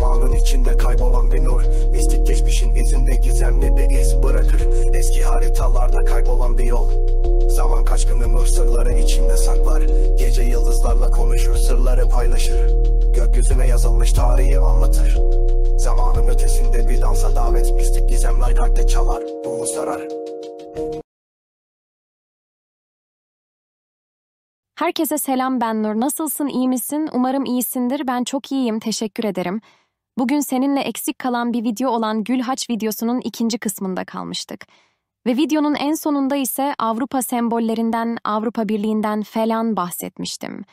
Zamanın içinde kaybolan bir nur Mistik geçmişin izinde gizemli bir iz bırakır Eski haritalarda kaybolan bir yol Zaman kaçkınımır sırları içinde saklar Gece yıldızlarla konuşur sırları paylaşır Gökyüzüne yazılmış tarihi anlatır Zamanın ötesinde bir dansa davet Mistik gizemler kalpte çalar Ruhu sarar Herkese selam ben Nur. Nasılsın, iyi misin? Umarım iyisindir. Ben çok iyiyim, teşekkür ederim. Bugün seninle eksik kalan bir video olan Gül Haç videosunun ikinci kısmında kalmıştık. Ve videonun en sonunda ise Avrupa sembollerinden, Avrupa Birliği'nden falan bahsetmiştim.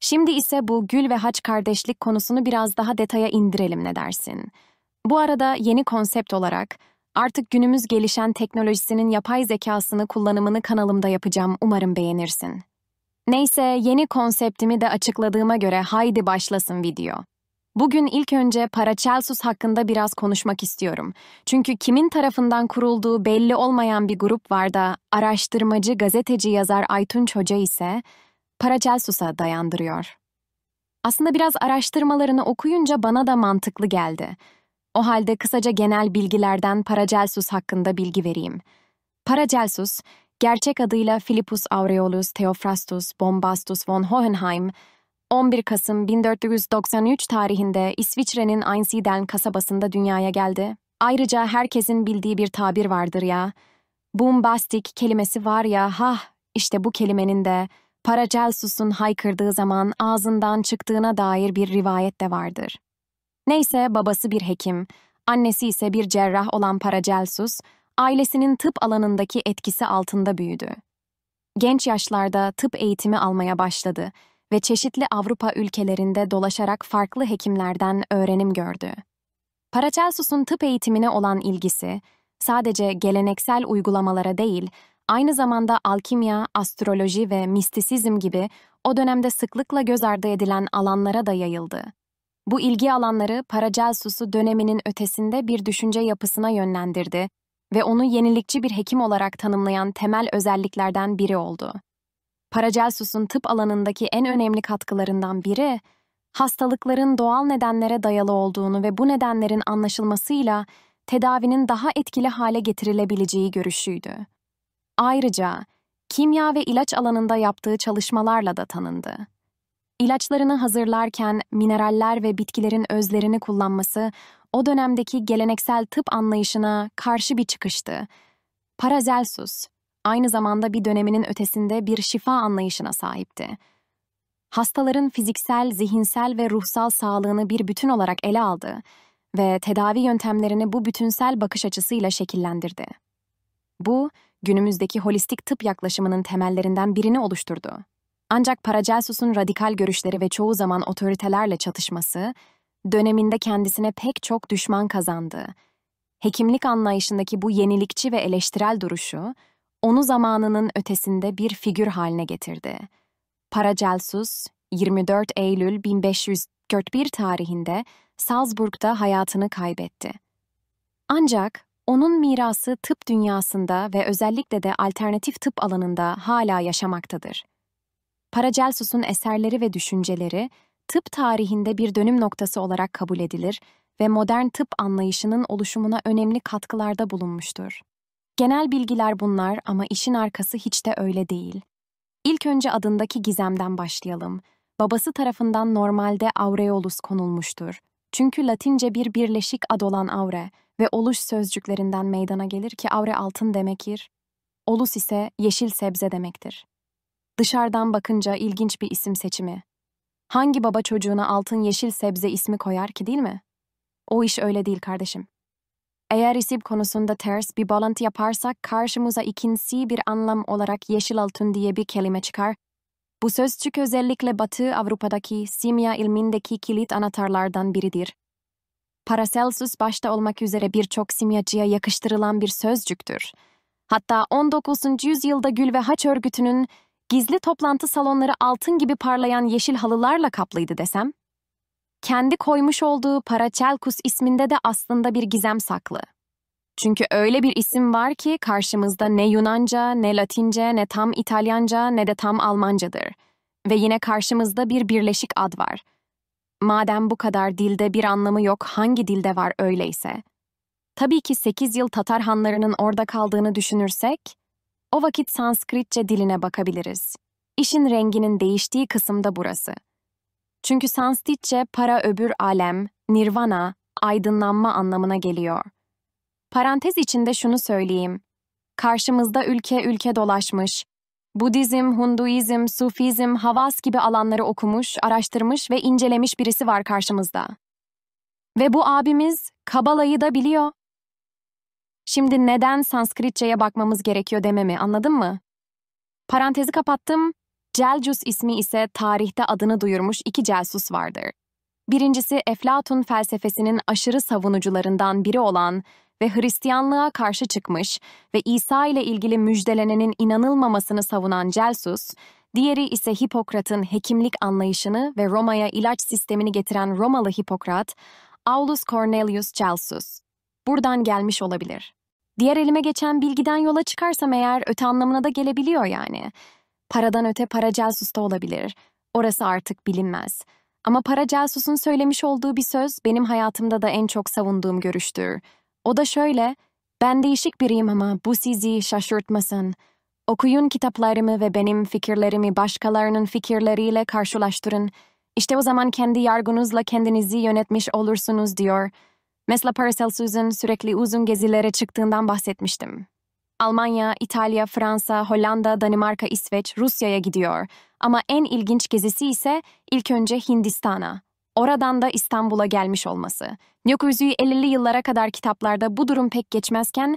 Şimdi ise bu Gül ve Haç kardeşlik konusunu biraz daha detaya indirelim ne dersin? Bu arada yeni konsept olarak artık günümüz gelişen teknolojisinin yapay zekasını kullanımını kanalımda yapacağım. Umarım beğenirsin. Neyse yeni konseptimi de açıkladığıma göre haydi başlasın video. Bugün ilk önce Paracelsus hakkında biraz konuşmak istiyorum. Çünkü kimin tarafından kurulduğu belli olmayan bir grup var da araştırmacı, gazeteci, yazar Aytunç Hoca ise Paracelsus'a dayandırıyor. Aslında biraz araştırmalarını okuyunca bana da mantıklı geldi. O halde kısaca genel bilgilerden Paracelsus hakkında bilgi vereyim. Paracelsus, gerçek adıyla Philippus Aureolus Theophrastus Bombastus von Hohenheim, 11 Kasım 1493 tarihinde İsviçre'nin Einsiedeln kasabasında dünyaya geldi. Ayrıca herkesin bildiği bir tabir vardır ya. Bombastik kelimesi var ya, ha işte bu kelimenin de Paracelsus'un haykırdığı zaman ağzından çıktığına dair bir rivayet de vardır. Neyse babası bir hekim, annesi ise bir cerrah olan Paracelsus, ailesinin tıp alanındaki etkisi altında büyüdü. Genç yaşlarda tıp eğitimi almaya başladı ve çeşitli Avrupa ülkelerinde dolaşarak farklı hekimlerden öğrenim gördü. Paracelsus'un tıp eğitimine olan ilgisi sadece geleneksel uygulamalara değil, aynı zamanda alkimya, astroloji ve mistisizm gibi o dönemde sıklıkla göz ardı edilen alanlara da yayıldı. Bu ilgi alanları Paracelsus'u döneminin ötesinde bir düşünce yapısına yönlendirdi ve onu yenilikçi bir hekim olarak tanımlayan temel özelliklerden biri oldu. Paracelsus'un tıp alanındaki en önemli katkılarından biri, hastalıkların doğal nedenlere dayalı olduğunu ve bu nedenlerin anlaşılmasıyla tedavinin daha etkili hale getirilebileceği görüşüydü. Ayrıca kimya ve ilaç alanında yaptığı çalışmalarla da tanındı. İlaçlarını hazırlarken mineraller ve bitkilerin özlerini kullanması o dönemdeki geleneksel tıp anlayışına karşı bir çıkıştı. Paracelsus, aynı zamanda bir döneminin ötesinde bir şifa anlayışına sahipti. Hastaların fiziksel, zihinsel ve ruhsal sağlığını bir bütün olarak ele aldı ve tedavi yöntemlerini bu bütünsel bakış açısıyla şekillendirdi. Bu, günümüzdeki holistik tıp yaklaşımının temellerinden birini oluşturdu. Ancak Paracelsus'un radikal görüşleri ve çoğu zaman otoritelerle çatışması, döneminde kendisine pek çok düşman kazandı. Hekimlik anlayışındaki bu yenilikçi ve eleştirel duruşu, onu zamanının ötesinde bir figür haline getirdi. Paracelsus, 24 Eylül 1541 tarihinde Salzburg'da hayatını kaybetti. Ancak onun mirası tıp dünyasında ve özellikle de alternatif tıp alanında hala yaşamaktadır. Paracelsus'un eserleri ve düşünceleri tıp tarihinde bir dönüm noktası olarak kabul edilir ve modern tıp anlayışının oluşumuna önemli katkılarda bulunmuştur. Genel bilgiler bunlar ama işin arkası hiç de öyle değil. İlk önce adındaki gizemden başlayalım. Babası tarafından normalde aureolus konulmuştur. Çünkü Latince bir birleşik ad olan aure ve oluş sözcüklerinden meydana gelir ki aure altın demektir. Olus ise yeşil sebze demektir. Dışarıdan bakınca ilginç bir isim seçimi. Hangi baba çocuğuna altın yeşil sebze ismi koyar ki değil mi? O iş öyle değil kardeşim. Eğer isim konusunda ters bir bağlantı yaparsak karşımıza ikinci bir anlam olarak yeşil altın diye bir kelime çıkar. Bu sözcük özellikle Batı Avrupa'daki simya ilmindeki kilit anahtarlardan biridir. Paracelsus başta olmak üzere birçok simyacıya yakıştırılan bir sözcüktür. Hatta 19. yüzyılda Gül ve Haç örgütünün gizli toplantı salonları altın gibi parlayan yeşil halılarla kaplıydı desem, kendi koymuş olduğu Paracelsus isminde de aslında bir gizem saklı. Çünkü öyle bir isim var ki karşımızda ne Yunanca, ne Latince, ne tam İtalyanca, ne de tam Almancadır. Ve yine karşımızda bir birleşik ad var. Madem bu kadar dilde bir anlamı yok, hangi dilde var öyleyse? Tabii ki 8 yıl Tatar hanlarının orada kaldığını düşünürsek, o vakit Sanskritçe diline bakabiliriz. İşin renginin değiştiği kısımda burası.'' Çünkü Sanskritçe para öbür alem, nirvana, aydınlanma anlamına geliyor. Parantez içinde şunu söyleyeyim. Karşımızda ülke ülke dolaşmış, Budizm, Hinduizm, Sufizm, Havas gibi alanları okumuş, araştırmış ve incelemiş birisi var karşımızda. Ve bu abimiz Kabala'yı da biliyor. Şimdi neden Sanskritçe'ye bakmamız gerekiyor dememi anladın mı? Parantezi kapattım, Celcus ismi ise tarihte adını duyurmuş iki celsus vardır. Birincisi Eflatun felsefesinin aşırı savunucularından biri olan ve Hristiyanlığa karşı çıkmış ve İsa ile ilgili müjdelenenin inanılmamasını savunan Celsus, diğeri ise Hipokrat'ın hekimlik anlayışını ve Roma'ya ilaç sistemini getiren Romalı Hipokrat, Aulus Cornelius Celsus. Buradan gelmiş olabilir. Diğer elime geçen bilgiden yola çıkarsam eğer öte anlamına da gelebiliyor yani. Paradan öte para Celsus olabilir. Orası artık bilinmez. Ama para Celsus'un söylemiş olduğu bir söz benim hayatımda da en çok savunduğum görüştür. O da şöyle, ben değişik biriyim ama bu sizi şaşırtmasın. Okuyun kitaplarımı ve benim fikirlerimi başkalarının fikirleriyle karşılaştırın. İşte o zaman kendi yargınızla kendinizi yönetmiş olursunuz diyor. Mesela Paracelsus'un sürekli uzun gezilere çıktığından bahsetmiştim. Almanya, İtalya, Fransa, Hollanda, Danimarka, İsveç, Rusya'ya gidiyor. Ama en ilginç gezisi ise ilk önce Hindistan'a. Oradan da İstanbul'a gelmiş olması. 50'li yıllara kadar kitaplarda bu durum pek geçmezken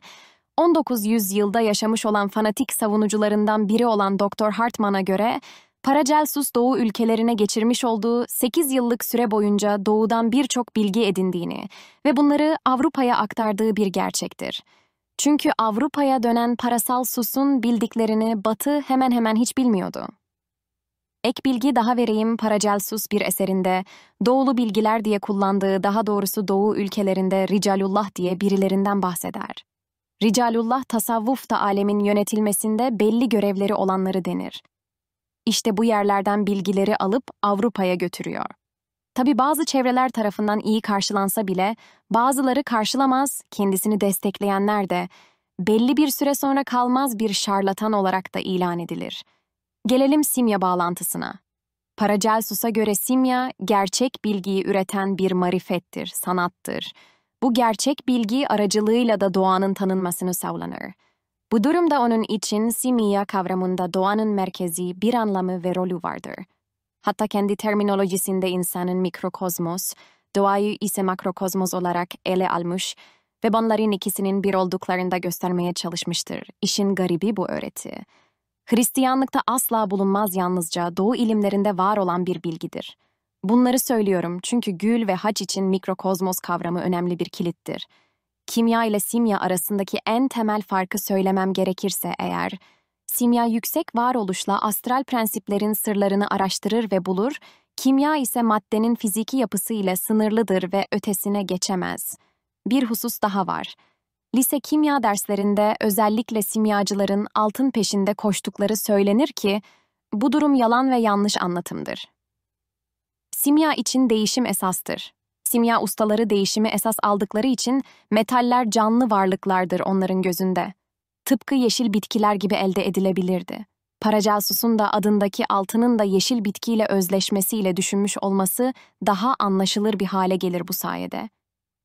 19. yüzyılda yaşamış olan fanatik savunucularından biri olan Dr. Hartman'a göre Paracelsus Doğu ülkelerine geçirmiş olduğu 8 yıllık süre boyunca Doğu'dan birçok bilgi edindiğini ve bunları Avrupa'ya aktardığı bir gerçektir. Çünkü Avrupa'ya dönen parasal susun bildiklerini Batı hemen hemen hiç bilmiyordu. Ek bilgi daha vereyim Paracelsus bir eserinde, Doğulu bilgiler diye kullandığı daha doğrusu Doğu ülkelerinde Ricalullah diye birilerinden bahseder. Ricalullah tasavvuf da alemin yönetilmesinde belli görevleri olanları denir. İşte bu yerlerden bilgileri alıp Avrupa'ya götürüyor. Tabi bazı çevreler tarafından iyi karşılansa bile bazıları karşılamaz, kendisini destekleyenler de belli bir süre sonra kalmaz bir şarlatan olarak da ilan edilir. Gelelim simya bağlantısına. Paracelsus'a göre simya, gerçek bilgiyi üreten bir marifettir, sanattır. Bu gerçek bilgi aracılığıyla da doğanın tanınmasını savlanır. Bu durumda onun için simya kavramında doğanın merkezi bir anlamı ve rolü vardır.'' Hatta kendi terminolojisinde insanın mikrokozmos, doğayı ise makrokozmos olarak ele almış ve bunların ikisinin bir olduklarını da göstermeye çalışmıştır. İşin garibi bu öğreti. Hristiyanlıkta asla bulunmaz yalnızca doğu ilimlerinde var olan bir bilgidir. Bunları söylüyorum çünkü gül ve haç için mikrokozmos kavramı önemli bir kilittir. Kimya ile simya arasındaki en temel farkı söylemem gerekirse eğer, Simya yüksek varoluşla astral prensiplerin sırlarını araştırır ve bulur, kimya ise maddenin fiziki yapısı ile sınırlıdır ve ötesine geçemez. Bir husus daha var. Lise kimya derslerinde özellikle simyacıların altın peşinde koştukları söylenir ki, bu durum yalan ve yanlış anlatımdır. Simya için değişim esastır. Simya ustaları değişimi esas aldıkları için metaller canlı varlıklardır onların gözünde tıpkı yeşil bitkiler gibi elde edilebilirdi. Paracelsus'un da adındaki altının da yeşil bitkiyle özleşmesiyle düşünmüş olması daha anlaşılır bir hale gelir bu sayede.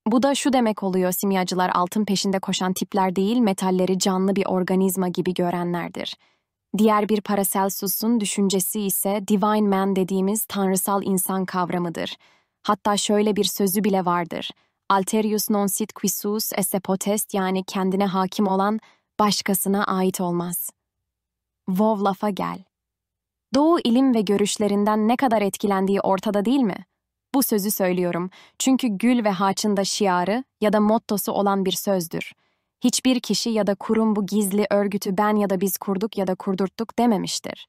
Bu da şu demek oluyor simyacılar altın peşinde koşan tipler değil metalleri canlı bir organizma gibi görenlerdir. Diğer bir Paracelsus'un düşüncesi ise Divine Man dediğimiz tanrısal insan kavramıdır. Hatta şöyle bir sözü bile vardır. Alterius non sit quisus esse potest yani kendine hakim olan başkasına ait olmaz. Vovlaf'a gel. Doğu ilim ve görüşlerinden ne kadar etkilendiği ortada değil mi? Bu sözü söylüyorum çünkü Gül ve Haç'ın da şiarı ya da mottosu olan bir sözdür. Hiçbir kişi ya da kurum bu gizli örgütü ben ya da biz kurduk ya da kurdurttuk dememiştir.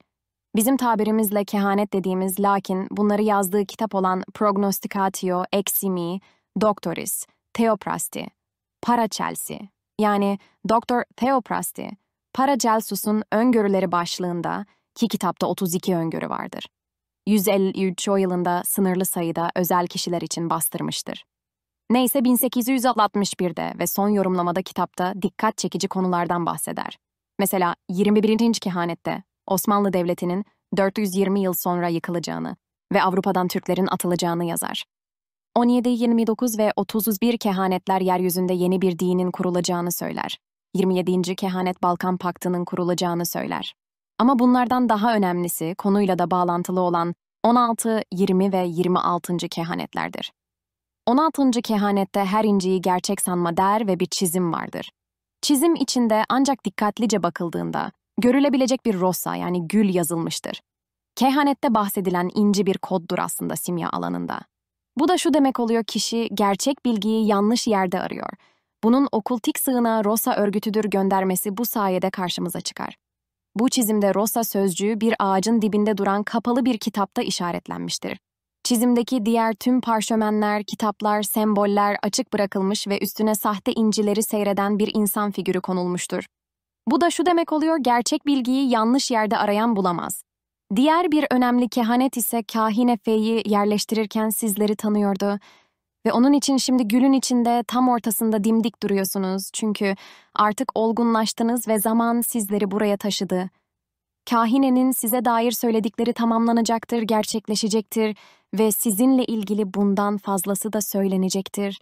Bizim tabirimizle kehanet dediğimiz lakin bunları yazdığı kitap olan Prognosticatio Eximi, Doctoris, Theoprasti, Paracelsi yani Doktor Theoprasti, Paracelsus'un öngörüleri başlığında ki kitapta 32 öngörü vardır. 153 yılında sınırlı sayıda özel kişiler için bastırmıştır. Neyse 1861'de ve son yorumlamada kitapta dikkat çekici konulardan bahseder. Mesela 21. kehanette Osmanlı Devleti'nin 420 yıl sonra yıkılacağını ve Avrupa'dan Türklerin atılacağını yazar. 17, 29 ve 31 kehanetler yeryüzünde yeni bir dinin kurulacağını söyler. 27. Kehanet Balkan Paktı'nın kurulacağını söyler. Ama bunlardan daha önemlisi konuyla da bağlantılı olan 16, 20 ve 26. kehanetlerdir. 16. kehanette her inciyi gerçek sanma der ve bir çizim vardır. Çizim içinde ancak dikkatlice bakıldığında görülebilecek bir rosa yani gül yazılmıştır. Kehanette bahsedilen inci bir koddur aslında simya alanında. Bu da şu demek oluyor kişi gerçek bilgiyi yanlış yerde arıyor. Bunun okultik sığınağı Rosa örgütüdür göndermesi bu sayede karşımıza çıkar. Bu çizimde Rosa sözcüğü bir ağacın dibinde duran kapalı bir kitapta işaretlenmiştir. Çizimdeki diğer tüm parşömenler, kitaplar, semboller açık bırakılmış ve üstüne sahte incileri seyreden bir insan figürü konulmuştur. Bu da şu demek oluyor, gerçek bilgiyi yanlış yerde arayan bulamaz. Diğer bir önemli kehanet ise kahine feyi yerleştirirken sizleri tanıyordu. Ve onun için şimdi gülün içinde tam ortasında dimdik duruyorsunuz. Çünkü artık olgunlaştınız ve zaman sizleri buraya taşıdı. Kahinenin size dair söyledikleri tamamlanacaktır, gerçekleşecektir ve sizinle ilgili bundan fazlası da söylenecektir.''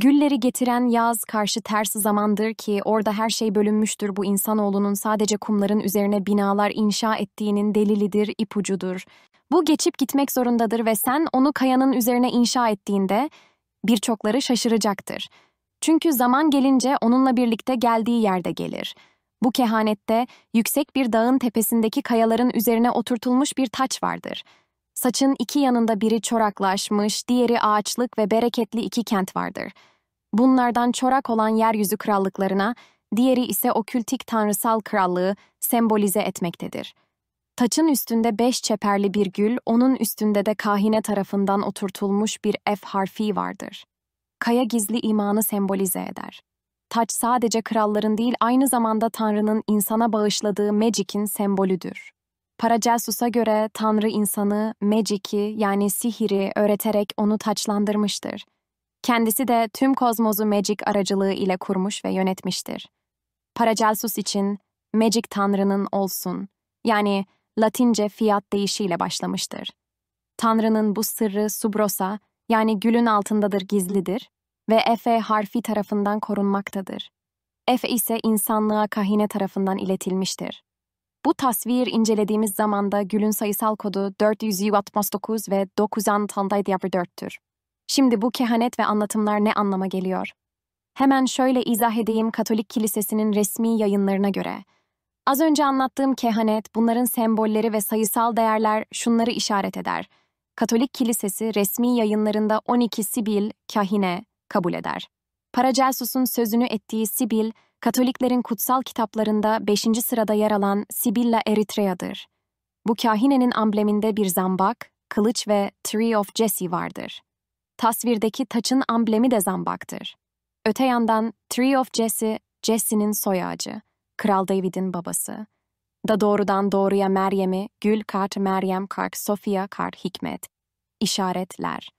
Gülleri getiren yaz karşı ters zamandır ki orada her şey bölünmüştür bu insanoğlunun sadece kumların üzerine binalar inşa ettiğinin delilidir, ipucudur. Bu geçip gitmek zorundadır ve sen onu kayanın üzerine inşa ettiğinde birçokları şaşıracaktır. Çünkü zaman gelince onunla birlikte geldiği yerde gelir. Bu kehanette yüksek bir dağın tepesindeki kayaların üzerine oturtulmuş bir taç vardır.'' Saçın iki yanında biri çoraklaşmış, diğeri ağaçlık ve bereketli iki kent vardır. Bunlardan çorak olan yeryüzü krallıklarına, diğeri ise okültik tanrısal krallığı sembolize etmektedir. Taçın üstünde beş çeperli bir gül, onun üstünde de kahine tarafından oturtulmuş bir F harfi vardır. Kaya gizli imanı sembolize eder. Taç sadece kralların değil aynı zamanda Tanrı'nın insana bağışladığı Magic'in sembolüdür. Paracelsus'a göre Tanrı insanı magic'i yani sihiri öğreterek onu taçlandırmıştır. Kendisi de tüm kozmozu magic aracılığı ile kurmuş ve yönetmiştir. Paracelsus için magic Tanrı'nın olsun yani Latince fiyat deyişiyle başlamıştır. Tanrı'nın bu sırrı subrosa yani gülün altındadır gizlidir ve Efe harfi tarafından korunmaktadır. Efe ise insanlığa kahine tarafından iletilmiştir. Bu tasvir incelediğimiz zamanda gülün sayısal kodu 469 ve 9'an tanday diyabı 4'tür. Şimdi bu kehanet ve anlatımlar ne anlama geliyor? Hemen şöyle izah edeyim Katolik Kilisesi'nin resmi yayınlarına göre. Az önce anlattığım kehanet, bunların sembolleri ve sayısal değerler şunları işaret eder. Katolik Kilisesi resmi yayınlarında 12 Sibil, kahine, kabul eder. Paracelsus'un sözünü ettiği Sibil, Katoliklerin kutsal kitaplarında 5. sırada yer alan Sibilla Eritrea'dır. Bu kahinenin ambleminde bir zambak, kılıç ve Tree of Jesse vardır. Tasvirdeki taçın amblemi de zambaktır. Öte yandan Tree of Jesse, Jesse'nin soy ağacı, Kral David'in babası. Da doğrudan doğruya Meryem'i Gül Kart Meryem Kart Sofia Kart Hikmet işaretler.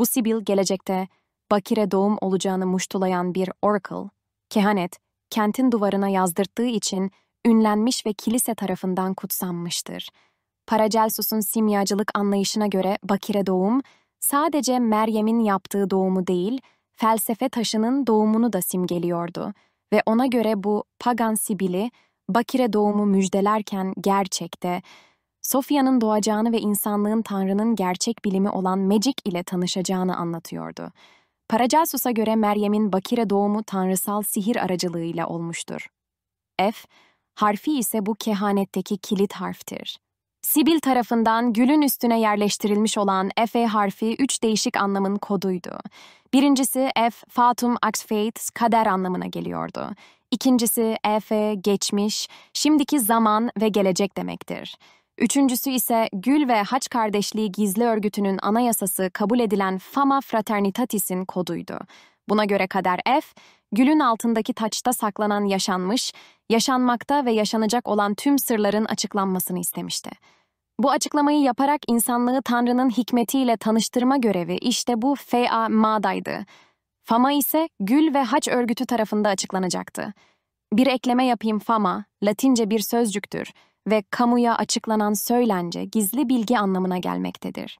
Bu Sibil gelecekte bakire doğum olacağını muştulayan bir oracle, Kehanet, kentin duvarına yazdırttığı için ünlenmiş ve kilise tarafından kutsanmıştır. Paracelsus'un simyacılık anlayışına göre bakire doğum, sadece Meryem'in yaptığı doğumu değil, felsefe taşının doğumunu da simgeliyordu ve ona göre bu pagan sibili, bakire doğumu müjdelerken gerçekte, Sofya'nın doğacağını ve insanlığın Tanrı'nın gerçek bilimi olan Magic ile tanışacağını anlatıyordu.'' Paracelsus'a göre Meryem'in Bakire doğumu tanrısal sihir aracılığıyla olmuştur. F, harfi ise bu kehanetteki kilit harftir. Sibil tarafından gülün üstüne yerleştirilmiş olan F harfi üç değişik anlamın koduydu. Birincisi F, Fatum ax fate, kader anlamına geliyordu. İkincisi F geçmiş, şimdiki zaman ve gelecek demektir. Üçüncüsü ise Gül ve Haç Kardeşliği Gizli Örgütü'nün anayasası kabul edilen Fama Fraternitatis'in koduydu. Buna göre kader F, Gül'ün altındaki taçta saklanan yaşanmış, yaşanmakta ve yaşanacak olan tüm sırların açıklanmasını istemişti. Bu açıklamayı yaparak insanlığı Tanrı'nın hikmetiyle tanıştırma görevi işte bu F.A. Ma'daydı. Fama ise Gül ve Haç örgütü tarafında açıklanacaktı. Bir ekleme yapayım Fama, Latince bir sözcüktür ve kamuya açıklanan söylence gizli bilgi anlamına gelmektedir.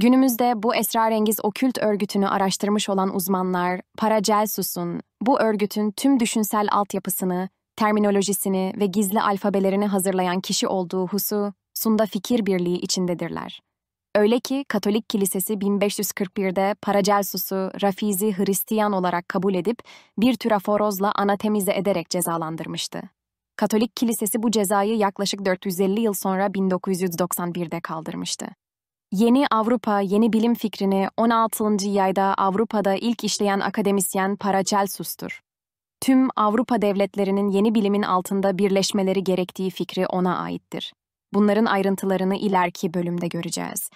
Günümüzde bu esrarengiz okült örgütünü araştırmış olan uzmanlar, Paracelsus'un bu örgütün tüm düşünsel altyapısını, terminolojisini ve gizli alfabelerini hazırlayan kişi olduğu husu, sunda fikir birliği içindedirler. Öyle ki Katolik Kilisesi 1541'de Paracelsus'u Rafizi Hristiyan olarak kabul edip bir tür aforozla anatemize ederek cezalandırmıştı. Katolik Kilisesi bu cezayı yaklaşık 450 yıl sonra 1991'de kaldırmıştı. Yeni Avrupa, yeni bilim fikrini 16. yayda Avrupa'da ilk işleyen akademisyen Paracelsus'tur. Tüm Avrupa devletlerinin yeni bilimin altında birleşmeleri gerektiği fikri ona aittir. Bunların ayrıntılarını ileriki bölümde göreceğiz.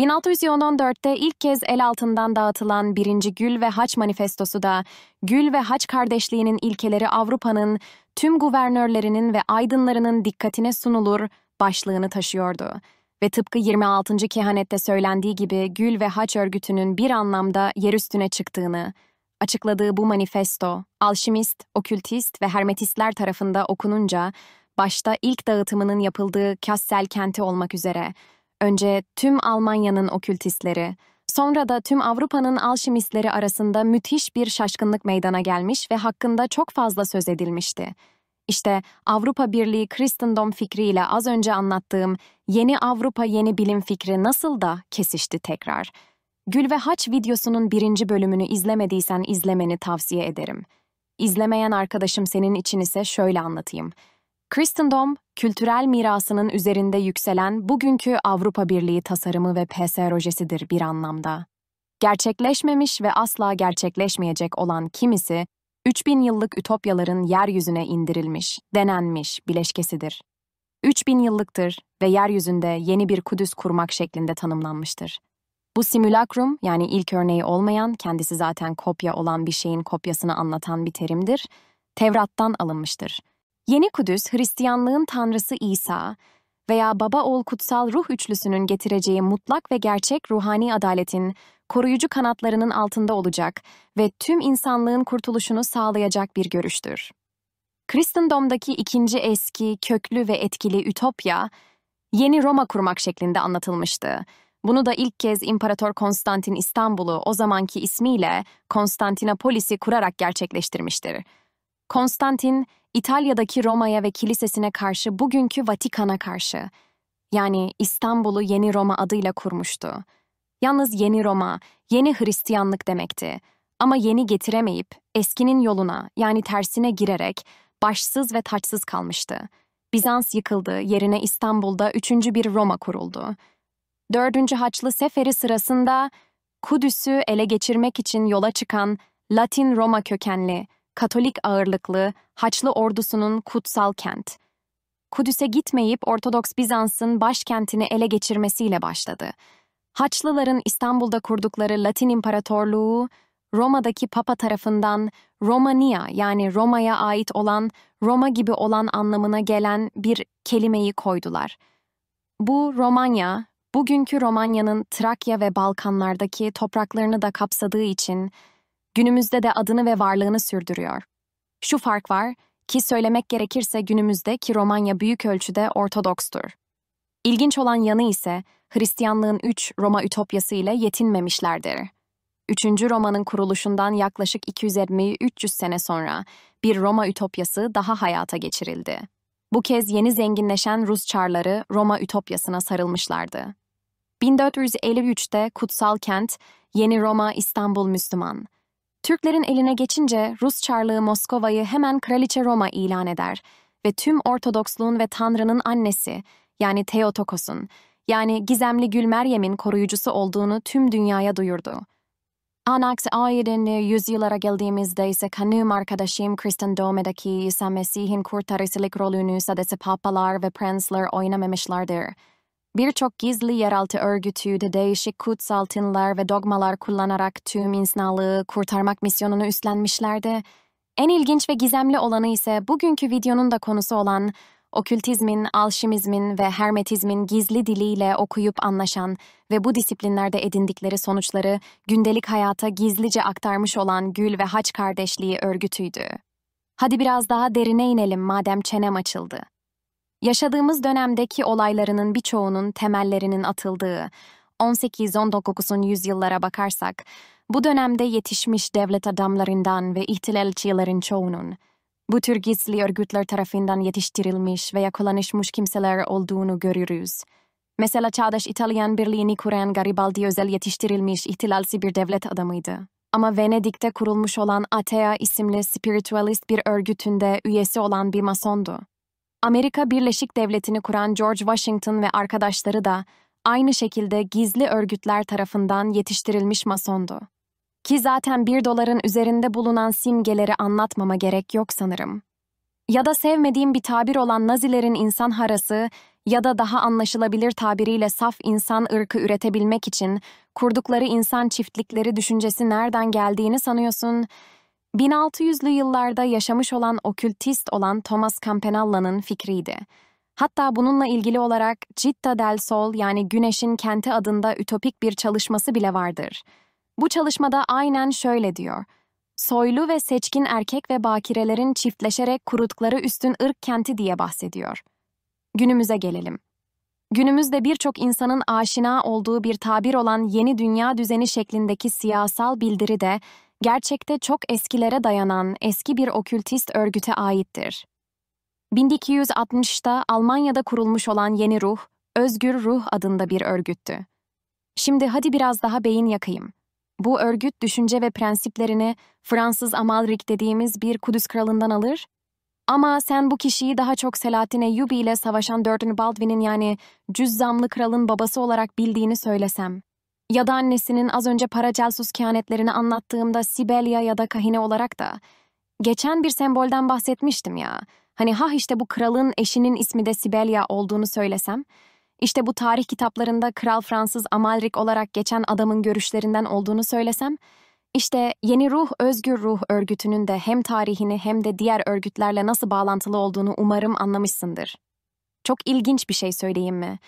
1614'te ilk kez el altından dağıtılan Birinci Gül ve Haç Manifestosu da Gül ve Haç kardeşliğinin ilkeleri Avrupa'nın tüm guvernörlerinin ve aydınlarının dikkatine sunulur başlığını taşıyordu ve tıpkı 26. kehanette söylendiği gibi Gül ve Haç örgütünün bir anlamda yer üstüne çıktığını, açıkladığı bu manifesto, alşimist, okültist ve hermetistler tarafında okununca, başta ilk dağıtımının yapıldığı Kassel kenti olmak üzere, önce tüm Almanya'nın okültistleri, Sonra da tüm Avrupa'nın alşimistleri arasında müthiş bir şaşkınlık meydana gelmiş ve hakkında çok fazla söz edilmişti. İşte Avrupa Birliği Kristendom fikriyle az önce anlattığım yeni Avrupa yeni bilim fikri nasıl da kesişti tekrar. Gül ve Haç videosunun birinci bölümünü izlemediysen izlemeni tavsiye ederim. İzlemeyen arkadaşım senin için ise şöyle anlatayım.'' Kristendom, kültürel mirasının üzerinde yükselen bugünkü Avrupa Birliği tasarımı ve PSRojesidir bir anlamda. Gerçekleşmemiş ve asla gerçekleşmeyecek olan kimisi, 3000 yıllık ütopyaların yeryüzüne indirilmiş, denenmiş bileşkesidir. 3000 yıllıktır ve yeryüzünde yeni bir Kudüs kurmak şeklinde tanımlanmıştır. Bu simülakrum yani ilk örneği olmayan, kendisi zaten kopya olan bir şeyin kopyasını anlatan bir terimdir, Tevrat'tan alınmıştır.'' Yeni Kudüs, Hristiyanlığın tanrısı İsa veya baba oğul kutsal ruh üçlüsünün getireceği mutlak ve gerçek ruhani adaletin koruyucu kanatlarının altında olacak ve tüm insanlığın kurtuluşunu sağlayacak bir görüştür. Kristendom'daki ikinci eski, köklü ve etkili ütopya, yeni Roma kurmak şeklinde anlatılmıştı. Bunu da ilk kez İmparator Konstantin İstanbul'u o zamanki ismiyle Konstantinopolis'i kurarak gerçekleştirmiştir. Konstantin, İtalya'daki Roma'ya ve kilisesine karşı bugünkü Vatikan'a karşı, yani İstanbul'u Yeni Roma adıyla kurmuştu. Yalnız Yeni Roma, yeni Hristiyanlık demekti. Ama yeni getiremeyip eskinin yoluna yani tersine girerek başsız ve taçsız kalmıştı. Bizans yıkıldı, yerine İstanbul'da üçüncü bir Roma kuruldu. Dördüncü Haçlı Seferi sırasında Kudüs'ü ele geçirmek için yola çıkan Latin Roma kökenli Katolik ağırlıklı, Haçlı ordusunun kutsal kent. Kudüs'e gitmeyip Ortodoks Bizans'ın başkentini ele geçirmesiyle başladı. Haçlıların İstanbul'da kurdukları Latin İmparatorluğu, Roma'daki Papa tarafından Romania yani Roma'ya ait olan, Roma gibi olan anlamına gelen bir kelimeyi koydular. Bu Romanya, bugünkü Romanya'nın Trakya ve Balkanlardaki topraklarını da kapsadığı için günümüzde de adını ve varlığını sürdürüyor. Şu fark var ki söylemek gerekirse günümüzde ki Romanya büyük ölçüde Ortodokstur. İlginç olan yanı ise Hristiyanlığın üç Roma ütopyası ile yetinmemişlerdir. Üçüncü Roma'nın kuruluşundan yaklaşık 270 300 sene sonra bir Roma ütopyası daha hayata geçirildi. Bu kez yeni zenginleşen Rus çarları Roma ütopyasına sarılmışlardı. 1453'te kutsal kent Yeni Roma İstanbul Müslüman, Türklerin eline geçince Rus Çarlığı Moskova'yı hemen Kraliçe Roma ilan eder ve tüm Ortodoksluğun ve Tanrı'nın annesi yani Teotokos'un yani gizemli Gül Meryem'in koruyucusu olduğunu tüm dünyaya duyurdu. Anax Aydinli yüzyıllara geldiğimizde ise kanım arkadaşım Kristen Dome'daki İsa Mesih'in kurtarıcılık rolünü sadece papalar ve prensler oynamamışlardır. Birçok gizli yeraltı örgütü de değişik kutsal tinler ve dogmalar kullanarak tüm insanlığı kurtarmak misyonunu üstlenmişlerdi. En ilginç ve gizemli olanı ise bugünkü videonun da konusu olan okültizmin, alşimizmin ve hermetizmin gizli diliyle okuyup anlaşan ve bu disiplinlerde edindikleri sonuçları gündelik hayata gizlice aktarmış olan Gül ve Haç Kardeşliği örgütüydü. Hadi biraz daha derine inelim madem çenem açıldı yaşadığımız dönemdeki olaylarının birçoğunun temellerinin atıldığı, 18-19. yüzyıllara bakarsak, bu dönemde yetişmiş devlet adamlarından ve ihtilalcilerin çoğunun, bu tür gizli örgütler tarafından yetiştirilmiş veya kullanışmış kimseler olduğunu görürüz. Mesela Çağdaş İtalyan Birliği'ni kuran Garibaldi özel yetiştirilmiş ihtilalci bir devlet adamıydı. Ama Venedik'te kurulmuş olan Atea isimli spiritualist bir örgütünde üyesi olan bir masondu. Amerika Birleşik Devleti'ni kuran George Washington ve arkadaşları da aynı şekilde gizli örgütler tarafından yetiştirilmiş masondu. Ki zaten bir doların üzerinde bulunan simgeleri anlatmama gerek yok sanırım. Ya da sevmediğim bir tabir olan Nazilerin insan harası ya da daha anlaşılabilir tabiriyle saf insan ırkı üretebilmek için kurdukları insan çiftlikleri düşüncesi nereden geldiğini sanıyorsun 1600'lü yıllarda yaşamış olan okültist olan Thomas Campanella'nın fikriydi. Hatta bununla ilgili olarak Citta del Sol yani Güneşin Kenti adında ütopik bir çalışması bile vardır. Bu çalışmada aynen şöyle diyor. Soylu ve seçkin erkek ve bakirelerin çiftleşerek kuruttukları üstün ırk kenti diye bahsediyor. Günümüze gelelim. Günümüzde birçok insanın aşina olduğu bir tabir olan yeni dünya düzeni şeklindeki siyasal bildiri de gerçekte çok eskilere dayanan eski bir okültist örgüte aittir. 1260'ta Almanya'da kurulmuş olan Yeni Ruh, Özgür Ruh adında bir örgüttü. Şimdi hadi biraz daha beyin yakayım. Bu örgüt düşünce ve prensiplerini Fransız Amalric dediğimiz bir Kudüs kralından alır ama sen bu kişiyi daha çok Selahattin Eyyubi ile savaşan Dördün Baldwin'in yani cüzzamlı kralın babası olarak bildiğini söylesem. Ya da annesinin az önce Paracelsus kehanetlerini anlattığımda Sibelia ya da kahine olarak da geçen bir sembolden bahsetmiştim ya. Hani ha işte bu kralın eşinin ismi de Sibelia olduğunu söylesem, işte bu tarih kitaplarında Kral Fransız Amalric olarak geçen adamın görüşlerinden olduğunu söylesem, işte Yeni Ruh Özgür Ruh örgütünün de hem tarihini hem de diğer örgütlerle nasıl bağlantılı olduğunu umarım anlamışsındır. Çok ilginç bir şey söyleyeyim mi?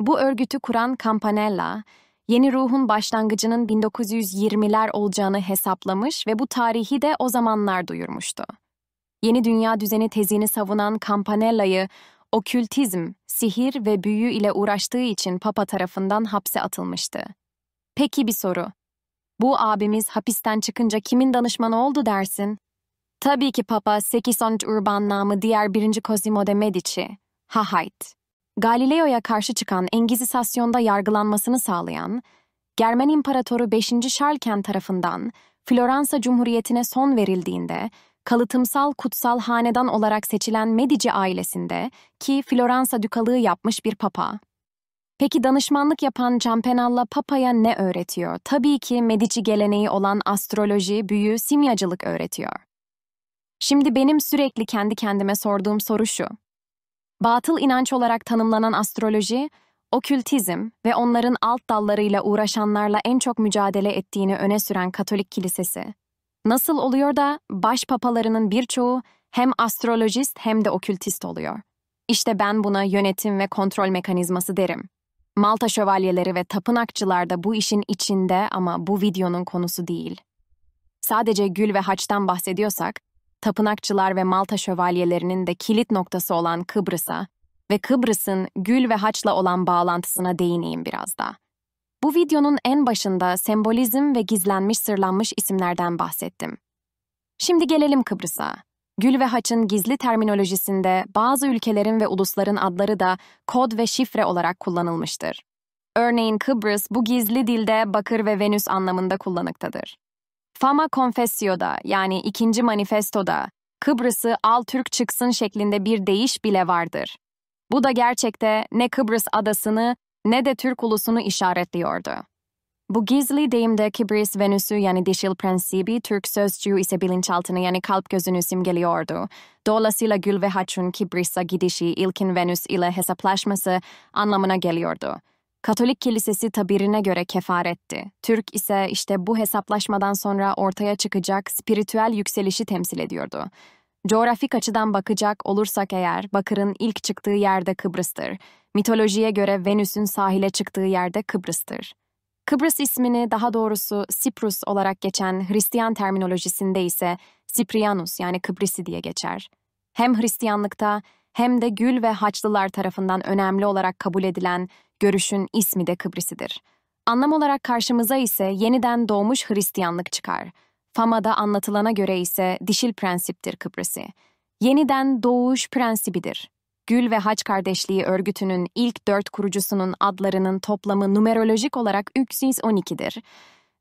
Bu örgütü kuran Campanella, yeni ruhun başlangıcının 1920'ler olacağını hesaplamış ve bu tarihi de o zamanlar duyurmuştu. Yeni dünya düzeni tezini savunan Campanella'yı okültizm, sihir ve büyü ile uğraştığı için Papa tarafından hapse atılmıştı. Peki bir soru. Bu abimiz hapisten çıkınca kimin danışmanı oldu dersin? Tabii ki Papa 8. Urban namı diğer birinci Cosimo de Medici, Ha Hayt. Galileo'ya karşı çıkan Engizisasyon'da yargılanmasını sağlayan, Germen İmparatoru 5. Şarlken tarafından Floransa Cumhuriyeti'ne son verildiğinde, kalıtımsal kutsal hanedan olarak seçilen Medici ailesinde ki Floransa dükalığı yapmış bir papa. Peki danışmanlık yapan Campanella papaya ne öğretiyor? Tabii ki Medici geleneği olan astroloji, büyü, simyacılık öğretiyor. Şimdi benim sürekli kendi kendime sorduğum soru şu. Batıl inanç olarak tanımlanan astroloji, okültizm ve onların alt dallarıyla uğraşanlarla en çok mücadele ettiğini öne süren Katolik Kilisesi. Nasıl oluyor da başpapalarının birçoğu hem astrolojist hem de okültist oluyor? İşte ben buna yönetim ve kontrol mekanizması derim. Malta şövalyeleri ve tapınakçılar da bu işin içinde ama bu videonun konusu değil. Sadece Gül ve Haç'tan bahsediyorsak, tapınakçılar ve Malta şövalyelerinin de kilit noktası olan Kıbrıs'a ve Kıbrıs'ın Gül ve Haç'la olan bağlantısına değineyim biraz daha. Bu videonun en başında sembolizm ve gizlenmiş sırlanmış isimlerden bahsettim. Şimdi gelelim Kıbrıs'a. Gül ve Haç'ın gizli terminolojisinde bazı ülkelerin ve ulusların adları da kod ve şifre olarak kullanılmıştır. Örneğin Kıbrıs bu gizli dilde bakır ve venüs anlamında kullanıktadır. Fama Confessio'da yani ikinci manifestoda Kıbrıs'ı al Türk çıksın şeklinde bir değiş bile vardır. Bu da gerçekte ne Kıbrıs adasını ne de Türk ulusunu işaretliyordu. Bu gizli deyimde Kıbrıs Venüsü yani dişil prensibi, Türk sözcüğü ise bilinçaltını yani kalp gözünü simgeliyordu. Dolayısıyla Gül ve Haçun Kıbrıs'a gidişi ilkin Venüs ile hesaplaşması anlamına geliyordu. Katolik kilisesi tabirine göre kefaretti. Türk ise işte bu hesaplaşmadan sonra ortaya çıkacak spiritüel yükselişi temsil ediyordu. Coğrafik açıdan bakacak olursak eğer, Bakır'ın ilk çıktığı yerde Kıbrıs'tır. Mitolojiye göre Venüs'ün sahile çıktığı yerde Kıbrıs'tır. Kıbrıs ismini daha doğrusu Siprus olarak geçen Hristiyan terminolojisinde ise Siprianus yani Kıbrısi diye geçer. Hem Hristiyanlıkta hem de Gül ve Haçlılar tarafından önemli olarak kabul edilen görüşün ismi de Kıbrıs'ıdır. Anlam olarak karşımıza ise yeniden doğmuş Hristiyanlık çıkar. Fama'da anlatılana göre ise dişil prensiptir Kıbrıs'ı. Yeniden doğuş prensibidir. Gül ve Haç Kardeşliği örgütünün ilk dört kurucusunun adlarının toplamı numerolojik olarak 312'dir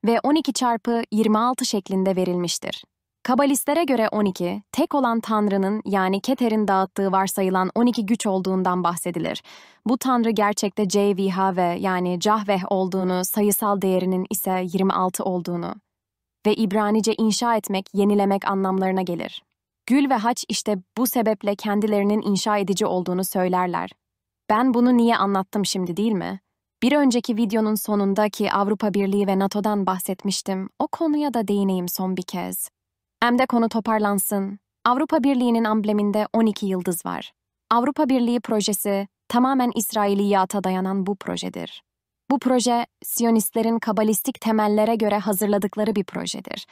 ve 12 çarpı 26 şeklinde verilmiştir. Kabalistlere göre 12, tek olan Tanrı'nın yani Keter'in dağıttığı varsayılan 12 güç olduğundan bahsedilir. Bu Tanrı gerçekte Cevihave yani Cahveh olduğunu, sayısal değerinin ise 26 olduğunu ve İbranice inşa etmek, yenilemek anlamlarına gelir. Gül ve Haç işte bu sebeple kendilerinin inşa edici olduğunu söylerler. Ben bunu niye anlattım şimdi değil mi? Bir önceki videonun sonundaki Avrupa Birliği ve NATO'dan bahsetmiştim. O konuya da değineyim son bir kez. Emde konu toparlansın. Avrupa Birliği'nin ambleminde 12 yıldız var. Avrupa Birliği projesi tamamen İsrailiyata dayanan bu projedir. Bu proje, Siyonistlerin kabalistik temellere göre hazırladıkları bir projedir.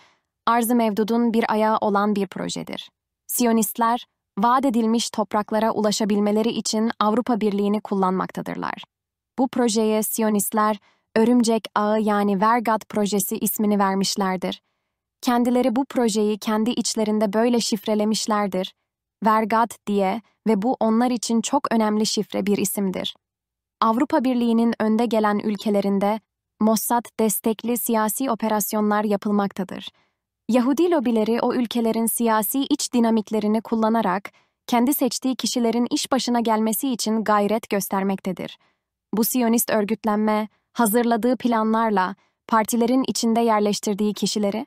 Arz-ı mevdudun bir ayağı olan bir projedir. Siyonistler, vaat edilmiş topraklara ulaşabilmeleri için Avrupa Birliği'ni kullanmaktadırlar. Bu projeye Siyonistler, Örümcek Ağı yani Vergat Projesi ismini vermişlerdir kendileri bu projeyi kendi içlerinde böyle şifrelemişlerdir. Vergat diye ve bu onlar için çok önemli şifre bir isimdir. Avrupa Birliği'nin önde gelen ülkelerinde Mossad destekli siyasi operasyonlar yapılmaktadır. Yahudi lobileri o ülkelerin siyasi iç dinamiklerini kullanarak kendi seçtiği kişilerin iş başına gelmesi için gayret göstermektedir. Bu Siyonist örgütlenme hazırladığı planlarla partilerin içinde yerleştirdiği kişileri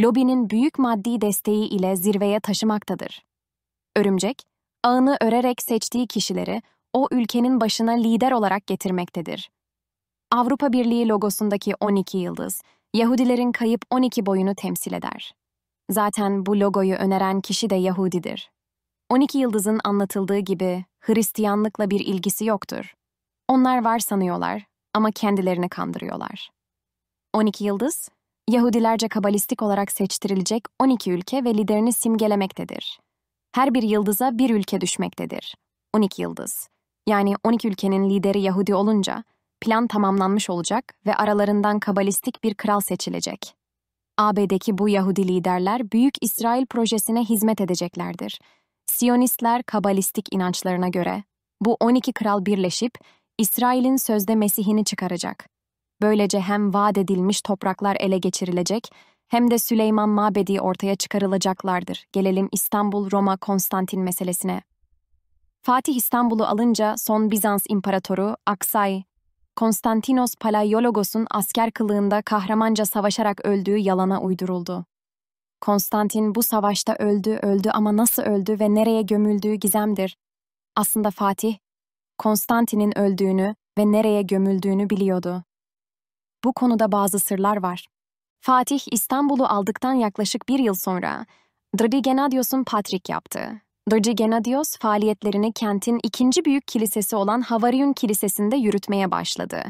lobinin büyük maddi desteği ile zirveye taşımaktadır. Örümcek, ağını örerek seçtiği kişileri o ülkenin başına lider olarak getirmektedir. Avrupa Birliği logosundaki 12 yıldız, Yahudilerin kayıp 12 boyunu temsil eder. Zaten bu logoyu öneren kişi de Yahudidir. 12 yıldızın anlatıldığı gibi Hristiyanlıkla bir ilgisi yoktur. Onlar var sanıyorlar ama kendilerini kandırıyorlar. 12 yıldız, Yahudilerce kabalistik olarak seçtirilecek 12 ülke ve liderini simgelemektedir. Her bir yıldıza bir ülke düşmektedir. 12 yıldız. Yani 12 ülkenin lideri Yahudi olunca plan tamamlanmış olacak ve aralarından kabalistik bir kral seçilecek. AB'deki bu Yahudi liderler Büyük İsrail projesine hizmet edeceklerdir. Siyonistler kabalistik inançlarına göre bu 12 kral birleşip İsrail'in sözde Mesih'ini çıkaracak. Böylece hem vaat edilmiş topraklar ele geçirilecek hem de Süleyman Mabedi ortaya çıkarılacaklardır. Gelelim İstanbul-Roma-Konstantin meselesine. Fatih İstanbul'u alınca son Bizans imparatoru Aksay, Konstantinos Palaiologos'un asker kılığında kahramanca savaşarak öldüğü yalana uyduruldu. Konstantin bu savaşta öldü, öldü ama nasıl öldü ve nereye gömüldüğü gizemdir. Aslında Fatih, Konstantin'in öldüğünü ve nereye gömüldüğünü biliyordu bu konuda bazı sırlar var. Fatih İstanbul'u aldıktan yaklaşık bir yıl sonra Drdi Genadios'un patrik yaptı. Drdi Genadios faaliyetlerini kentin ikinci büyük kilisesi olan Havaryun Kilisesi'nde yürütmeye başladı.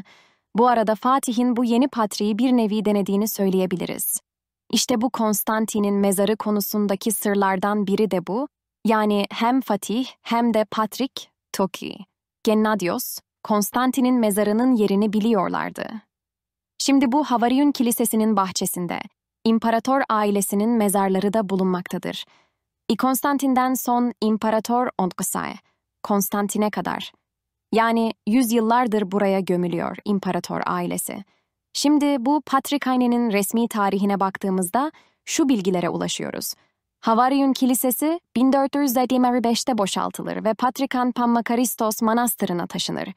Bu arada Fatih'in bu yeni patriği bir nevi denediğini söyleyebiliriz. İşte bu Konstantin'in mezarı konusundaki sırlardan biri de bu. Yani hem Fatih hem de Patrik, Toki, Genadios Konstantin'in mezarının yerini biliyorlardı. Şimdi bu Havariyun Kilisesi'nin bahçesinde, İmparator ailesinin mezarları da bulunmaktadır. İkonstantinden son İmparator Onkusay, Konstantin'e kadar. Yani yüzyıllardır buraya gömülüyor İmparator ailesi. Şimdi bu Patrikhane'nin resmi tarihine baktığımızda şu bilgilere ulaşıyoruz. Havariyun Kilisesi 1475'te boşaltılır ve Patrikan Pammakaristos Manastırı'na taşınır.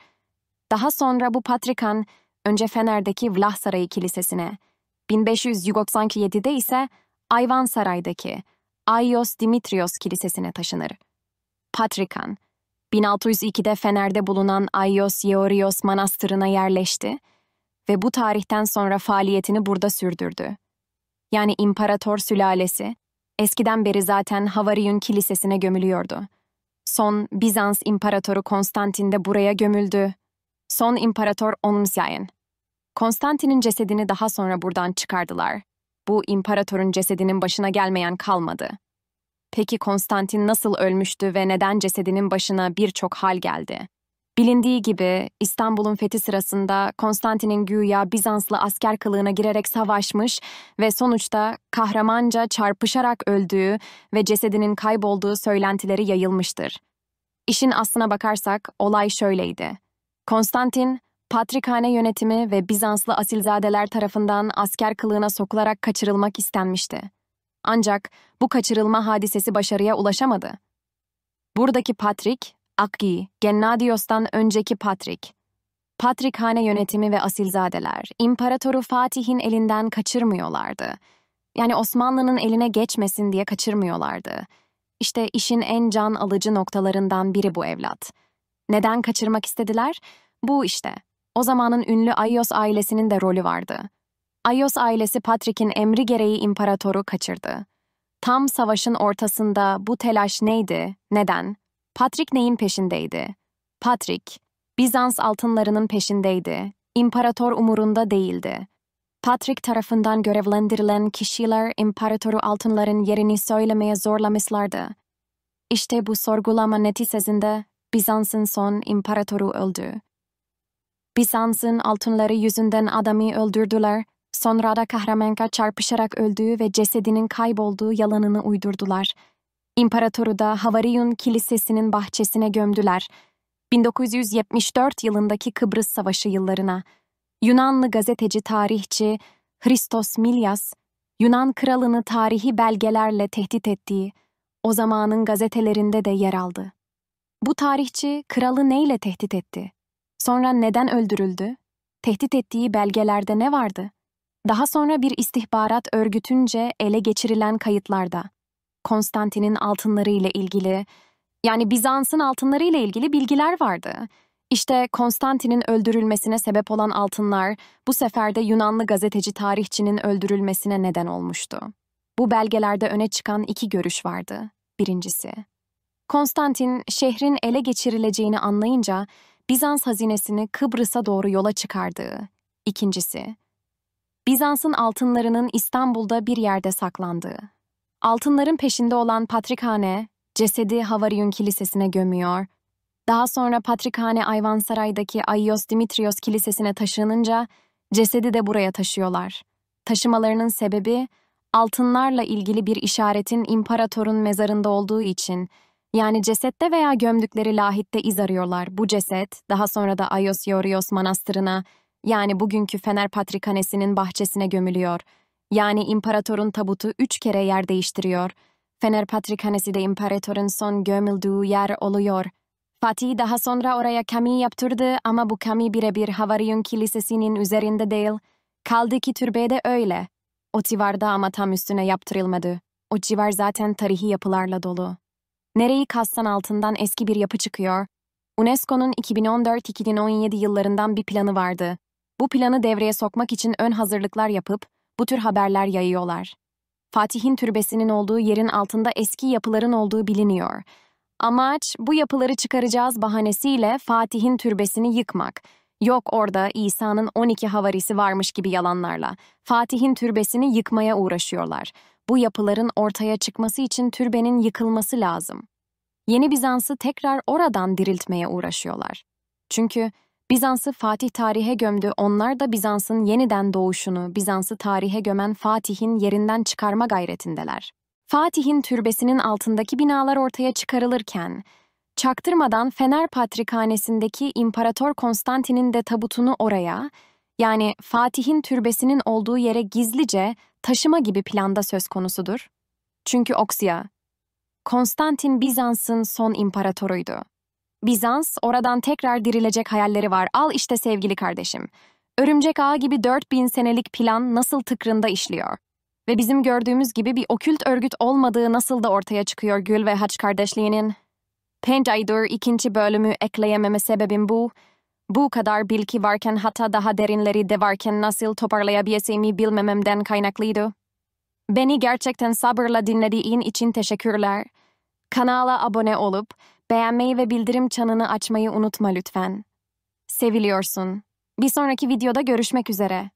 Daha sonra bu Patrikan önce Fener'deki Vlah Sarayı Kilisesi'ne, 1597'de ise Ayvan Saray'daki Ayios Dimitrios Kilisesi'ne taşınır. Patrikan, 1602'de Fener'de bulunan Ayios Yeorios Manastırı'na yerleşti ve bu tarihten sonra faaliyetini burada sürdürdü. Yani imparator sülalesi, eskiden beri zaten Havariyun Kilisesi'ne gömülüyordu. Son Bizans İmparatoru Konstantin de buraya gömüldü son imparator Onumsiayen. Konstantin'in cesedini daha sonra buradan çıkardılar. Bu imparatorun cesedinin başına gelmeyen kalmadı. Peki Konstantin nasıl ölmüştü ve neden cesedinin başına birçok hal geldi? Bilindiği gibi İstanbul'un fethi sırasında Konstantin'in güya Bizanslı asker kılığına girerek savaşmış ve sonuçta kahramanca çarpışarak öldüğü ve cesedinin kaybolduğu söylentileri yayılmıştır. İşin aslına bakarsak olay şöyleydi. Konstantin, Patrikhane yönetimi ve Bizanslı asilzadeler tarafından asker kılığına sokularak kaçırılmak istenmişti. Ancak bu kaçırılma hadisesi başarıya ulaşamadı. Buradaki Patrik, Akki, Gennadios'tan önceki Patrik. Patrikhane yönetimi ve asilzadeler, İmparatoru Fatih'in elinden kaçırmıyorlardı. Yani Osmanlı'nın eline geçmesin diye kaçırmıyorlardı. İşte işin en can alıcı noktalarından biri bu evlat.'' Neden kaçırmak istediler? Bu işte. O zamanın ünlü Ayos ailesinin de rolü vardı. Ayos ailesi Patrick'in emri gereği imparatoru kaçırdı. Tam savaşın ortasında bu telaş neydi, neden? Patrick neyin peşindeydi? Patrick, Bizans altınlarının peşindeydi. İmparator umurunda değildi. Patrick tarafından görevlendirilen kişiler imparatoru altınların yerini söylemeye zorlamışlardı. İşte bu sorgulama neticesinde Bizans'ın son imparatoru öldü. Bizans'ın altınları yüzünden adamı öldürdüler, sonra da Kahramanka çarpışarak öldüğü ve cesedinin kaybolduğu yalanını uydurdular. İmparatoru da Havariyun Kilisesi'nin bahçesine gömdüler. 1974 yılındaki Kıbrıs Savaşı yıllarına. Yunanlı gazeteci tarihçi Hristos Milyas, Yunan kralını tarihi belgelerle tehdit ettiği, o zamanın gazetelerinde de yer aldı. Bu tarihçi kralı neyle tehdit etti? Sonra neden öldürüldü? Tehdit ettiği belgelerde ne vardı? Daha sonra bir istihbarat örgütünce ele geçirilen kayıtlarda Konstantin'in altınları ile ilgili, yani Bizans'ın altınları ile ilgili bilgiler vardı. İşte Konstantin'in öldürülmesine sebep olan altınlar bu sefer de Yunanlı gazeteci tarihçinin öldürülmesine neden olmuştu. Bu belgelerde öne çıkan iki görüş vardı. Birincisi, Konstantin şehrin ele geçirileceğini anlayınca Bizans hazinesini Kıbrıs'a doğru yola çıkardığı. İkincisi, Bizans'ın altınlarının İstanbul'da bir yerde saklandığı. Altınların peşinde olan Patrikhane, cesedi Havaryun Kilisesi'ne gömüyor. Daha sonra Patrikhane Ayvansaray'daki Ayios Dimitrios Kilisesi'ne taşınınca cesedi de buraya taşıyorlar. Taşımalarının sebebi altınlarla ilgili bir işaretin imparatorun mezarında olduğu için yani cesette veya gömdükleri lahitte iz arıyorlar. Bu ceset daha sonra da Ayos Yorios Manastırı'na yani bugünkü Fener Patrikanesinin bahçesine gömülüyor. Yani imparatorun tabutu üç kere yer değiştiriyor. Fener Patrikanesi de imparatorun son gömüldüğü yer oluyor. Fatih daha sonra oraya kami yaptırdı ama bu kami birebir Havariyun Kilisesi'nin üzerinde değil. Kaldı ki türbede öyle. O civarda ama tam üstüne yaptırılmadı. O civar zaten tarihi yapılarla dolu. Nereyi kastan altından eski bir yapı çıkıyor. UNESCO'nun 2014-2017 yıllarından bir planı vardı. Bu planı devreye sokmak için ön hazırlıklar yapıp bu tür haberler yayıyorlar. Fatih'in türbesinin olduğu yerin altında eski yapıların olduğu biliniyor. Amaç bu yapıları çıkaracağız bahanesiyle Fatih'in türbesini yıkmak. Yok orada İsa'nın 12 havarisi varmış gibi yalanlarla. Fatih'in türbesini yıkmaya uğraşıyorlar. Bu yapıların ortaya çıkması için türbenin yıkılması lazım. Yeni Bizans'ı tekrar oradan diriltmeye uğraşıyorlar. Çünkü Bizans'ı Fatih tarihe gömdü, onlar da Bizans'ın yeniden doğuşunu, Bizans'ı tarihe gömen Fatih'in yerinden çıkarma gayretindeler. Fatih'in türbesinin altındaki binalar ortaya çıkarılırken, çaktırmadan Fener Patrikhanesi'ndeki İmparator Konstantin'in de tabutunu oraya, yani Fatih'in türbesinin olduğu yere gizlice taşıma gibi planda söz konusudur. Çünkü Oksya, Konstantin Bizans'ın son imparatoruydu. Bizans, oradan tekrar dirilecek hayalleri var. Al işte sevgili kardeşim. Örümcek ağı gibi 4000 senelik plan nasıl tıkrında işliyor? Ve bizim gördüğümüz gibi bir okült örgüt olmadığı nasıl da ortaya çıkıyor Gül ve Haç kardeşliğinin? Pentaydur ikinci bölümü ekleyememe sebebim bu. Bu kadar bilgi varken hatta daha derinleri de varken nasıl toparlayabilsemi bilmememden kaynaklıydı. Beni gerçekten sabırla dinlediğin için teşekkürler. Kanala abone olup beğenmeyi ve bildirim çanını açmayı unutma lütfen. Seviliyorsun. Bir sonraki videoda görüşmek üzere.